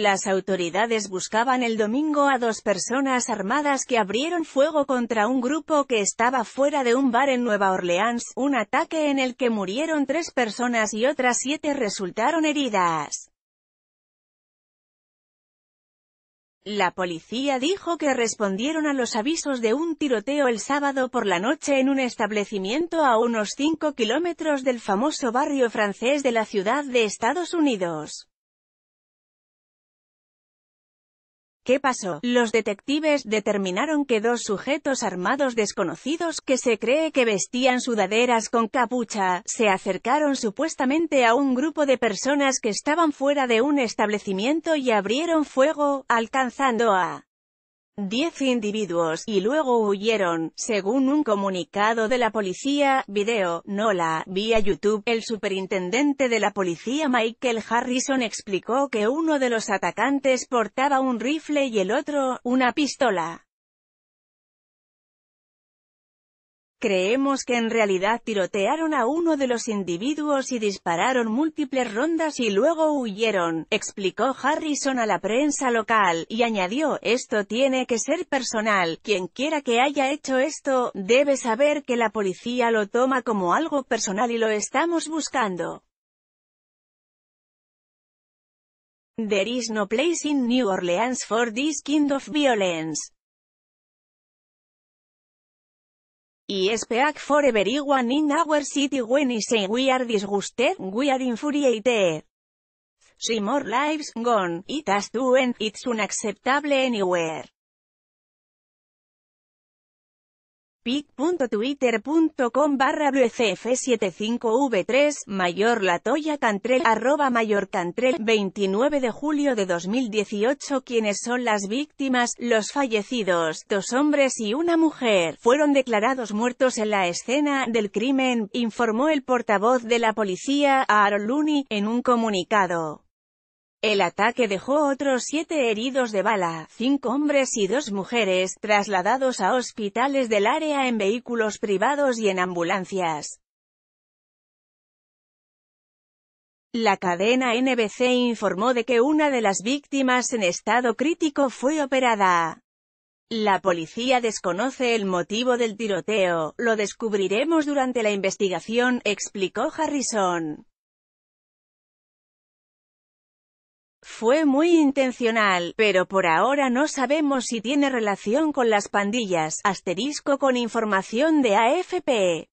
Las autoridades buscaban el domingo a dos personas armadas que abrieron fuego contra un grupo que estaba fuera de un bar en Nueva Orleans, un ataque en el que murieron tres personas y otras siete resultaron heridas. La policía dijo que respondieron a los avisos de un tiroteo el sábado por la noche en un establecimiento a unos cinco kilómetros del famoso barrio francés de la ciudad de Estados Unidos. ¿Qué pasó? Los detectives determinaron que dos sujetos armados desconocidos, que se cree que vestían sudaderas con capucha, se acercaron supuestamente a un grupo de personas que estaban fuera de un establecimiento y abrieron fuego, alcanzando a 10 individuos, y luego huyeron, según un comunicado de la policía, video, NOLA, vía YouTube, el superintendente de la policía Michael Harrison explicó que uno de los atacantes portaba un rifle y el otro, una pistola. Creemos que en realidad tirotearon a uno de los individuos y dispararon múltiples rondas y luego huyeron, explicó Harrison a la prensa local, y añadió, esto tiene que ser personal, quien quiera que haya hecho esto, debe saber que la policía lo toma como algo personal y lo estamos buscando. There is no place in New Orleans for this kind of violence. y speak for everyone in our city when he say we are disgusted, we are infuriated. See more lives gone, it has to end, it's unacceptable anywhere. pic.twitter.com barra 75 v 3 mayor latoya Cantrell, arroba mayor 29 de julio de 2018 quienes son las víctimas, los fallecidos, dos hombres y una mujer, fueron declarados muertos en la escena del crimen, informó el portavoz de la policía, Aaron Looney, en un comunicado. El ataque dejó otros siete heridos de bala, cinco hombres y dos mujeres, trasladados a hospitales del área en vehículos privados y en ambulancias. La cadena NBC informó de que una de las víctimas en estado crítico fue operada. La policía desconoce el motivo del tiroteo, lo descubriremos durante la investigación, explicó Harrison. Fue muy intencional, pero por ahora no sabemos si tiene relación con las pandillas, asterisco con información de AFP.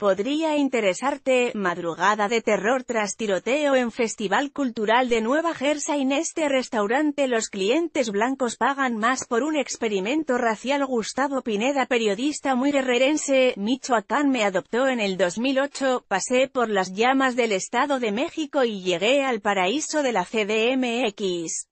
Podría interesarte, madrugada de terror tras tiroteo en Festival Cultural de Nueva Jersey. En este restaurante los clientes blancos pagan más por un experimento racial. Gustavo Pineda, periodista muy guerrerense, Michoacán me adoptó en el 2008, pasé por las llamas del Estado de México y llegué al paraíso de la CDMX.